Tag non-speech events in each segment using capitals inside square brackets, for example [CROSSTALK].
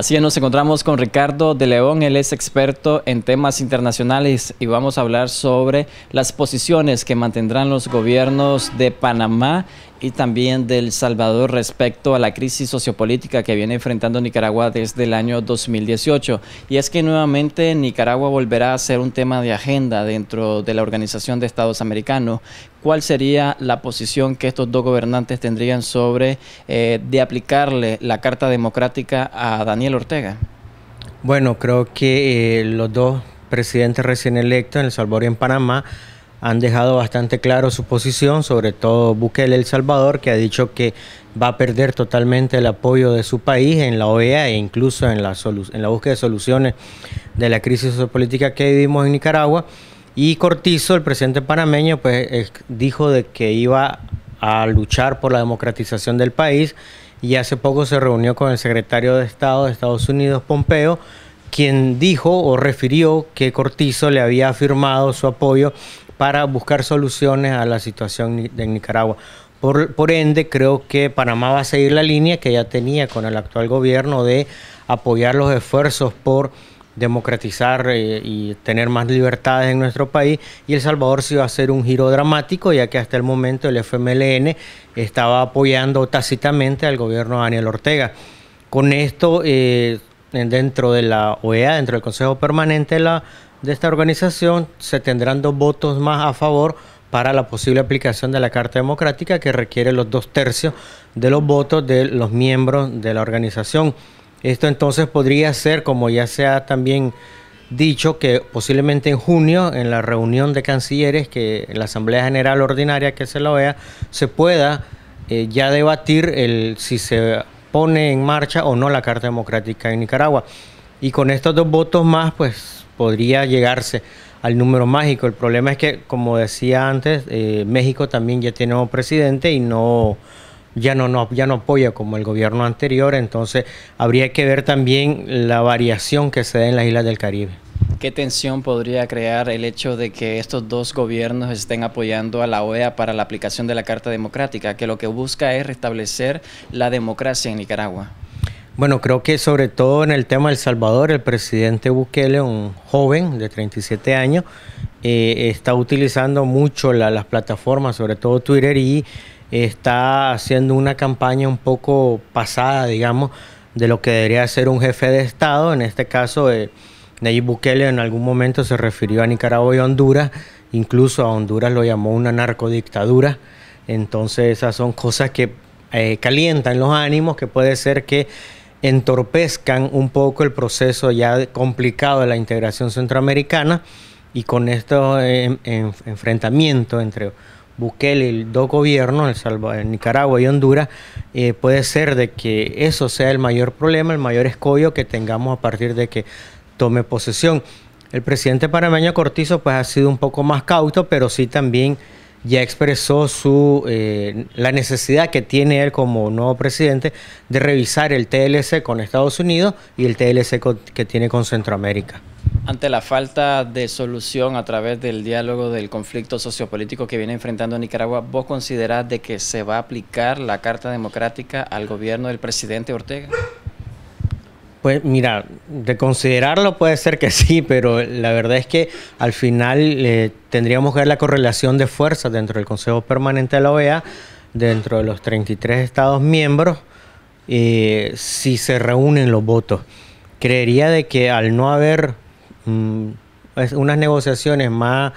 Así nos encontramos con Ricardo de León, él es experto en temas internacionales y vamos a hablar sobre las posiciones que mantendrán los gobiernos de Panamá y también del Salvador respecto a la crisis sociopolítica que viene enfrentando Nicaragua desde el año 2018. Y es que nuevamente Nicaragua volverá a ser un tema de agenda dentro de la Organización de Estados Americanos. ¿Cuál sería la posición que estos dos gobernantes tendrían sobre eh, de aplicarle la Carta Democrática a Daniel Ortega? Bueno, creo que eh, los dos presidentes recién electos en El Salvador y en Panamá han dejado bastante claro su posición, sobre todo Bukele El Salvador, que ha dicho que va a perder totalmente el apoyo de su país en la OEA e incluso en la, en la búsqueda de soluciones de la crisis sociopolítica que vivimos en Nicaragua. Y Cortizo, el presidente panameño, pues dijo de que iba a luchar por la democratización del país y hace poco se reunió con el secretario de Estado de Estados Unidos, Pompeo, quien dijo o refirió que Cortizo le había afirmado su apoyo para buscar soluciones a la situación de Nicaragua. Por, ende, creo que Panamá va a seguir la línea que ya tenía con el actual gobierno de apoyar los esfuerzos por democratizar eh, y tener más libertades en nuestro país y El Salvador sí va a hacer un giro dramático ya que hasta el momento el FMLN estaba apoyando tácitamente al gobierno de Daniel Ortega. Con esto, eh, dentro de la OEA, dentro del Consejo Permanente la de esta organización, se tendrán dos votos más a favor para la posible aplicación de la Carta Democrática que requiere los dos tercios de los votos de los miembros de la organización. Esto entonces podría ser, como ya se ha también dicho, que posiblemente en junio, en la reunión de cancilleres, que en la Asamblea General Ordinaria que se la vea se pueda eh, ya debatir el, si se pone en marcha o no la Carta Democrática en Nicaragua. Y con estos dos votos más, pues podría llegarse al número mágico. El problema es que, como decía antes, eh, México también ya tiene un presidente y no ya no, no, ya no apoya como el gobierno anterior, entonces habría que ver también la variación que se da en las islas del Caribe. ¿Qué tensión podría crear el hecho de que estos dos gobiernos estén apoyando a la OEA para la aplicación de la Carta Democrática, que lo que busca es restablecer la democracia en Nicaragua? Bueno, creo que sobre todo en el tema de El Salvador, el presidente Bukele, un joven de 37 años, eh, está utilizando mucho las plataformas, sobre todo Twitter, y está haciendo una campaña un poco pasada, digamos, de lo que debería ser un jefe de Estado. En este caso, Ney eh, Nayib Bukele en algún momento se refirió a Nicaragua y Honduras, incluso a Honduras lo llamó una narcodictadura. Entonces, esas son cosas que eh, calientan los ánimos, que puede ser que entorpezcan un poco el proceso ya complicado de la integración centroamericana y con estos em, em, enfrentamientos entre Bukele y dos gobiernos, el eh, Nicaragua y Honduras, eh, puede ser de que eso sea el mayor problema, el mayor escollo que tengamos a partir de que tome posesión. El presidente panameño Cortizo pues ha sido un poco más cauto, pero sí también ya expresó su, eh, la necesidad que tiene él como nuevo presidente de revisar el TLC con Estados Unidos y el TLC que tiene con Centroamérica. Ante la falta de solución a través del diálogo del conflicto sociopolítico que viene enfrentando Nicaragua, ¿vos considerás de que se va a aplicar la Carta Democrática al gobierno del presidente Ortega? Pues mira, de considerarlo puede ser que [LAUGHS] sí, pero la verdad es que al final eh, tendríamos que ver la correlación de fuerzas dentro del Consejo Permanente de la OEA, dentro de los 33 Estados miembros, eh, si se reúnen los votos. Creería de que al no haber mm, unas negociaciones más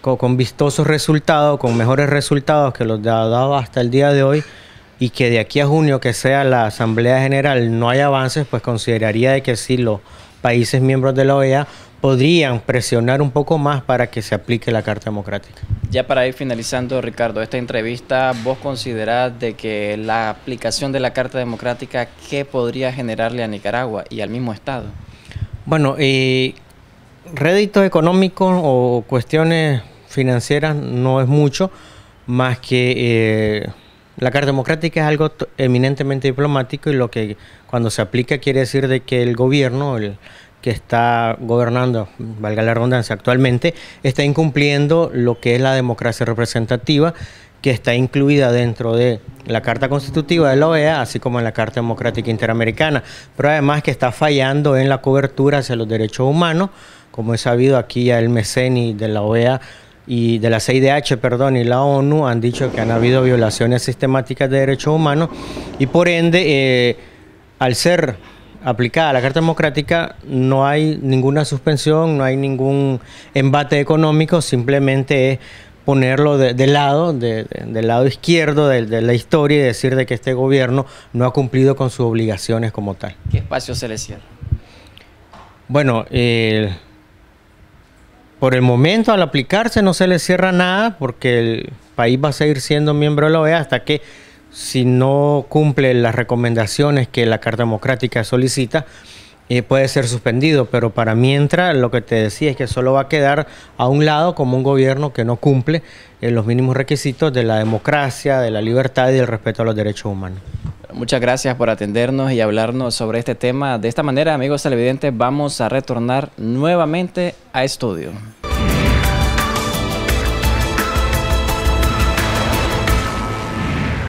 con, vistosos resultados, con mejores resultados que los dado hasta el día de hoy, y que de aquí a junio que sea la Asamblea General no haya avances, pues consideraría de que si los países miembros de la OEA podrían presionar un poco más para que se aplique la Carta Democrática. Ya para ir finalizando, Ricardo, esta entrevista, ¿vos considerás de que la aplicación de la Carta Democrática, qué podría generarle a Nicaragua y al mismo Estado? Bueno, eh, réditos económicos o cuestiones financieras no es mucho, más que... Eh, la carta democrática es algo eminentemente diplomático y lo que cuando se aplica quiere decir de que el gobierno, el que está gobernando, valga la redundancia, actualmente, está incumpliendo lo que es la democracia representativa que está incluida dentro de la Carta Constitutiva de la OEA, así como en la Carta Democrática Interamericana, pero además que está fallando en la cobertura hacia los derechos humanos, como es sabido aquí ya el Meceni de la OEA y de la CIDH, perdón, y la ONU han dicho que han habido violaciones sistemáticas de derechos humanos y por ende, eh, al ser aplicada la Carta Democrática, no hay ninguna suspensión, no hay ningún embate económico, simplemente es ponerlo de, lado, del lado izquierdo de, la historia y decir de que este gobierno no ha cumplido con sus obligaciones como tal. ¿Qué espacio se le cierra? Bueno, eh, por el momento, al aplicarse, no se le cierra nada porque el país va a seguir siendo miembro de la OEA hasta que, si no cumple las recomendaciones que la Carta Democrática solicita, y eh, puede ser suspendido, pero para mientras lo que te decía es que solo va a quedar a un lado como un gobierno que no cumple eh, los mínimos requisitos de la democracia, de la libertad y del respeto a los derechos humanos. Muchas gracias por atendernos y hablarnos sobre este tema. De esta manera, amigos televidentes, vamos a retornar nuevamente a estudio.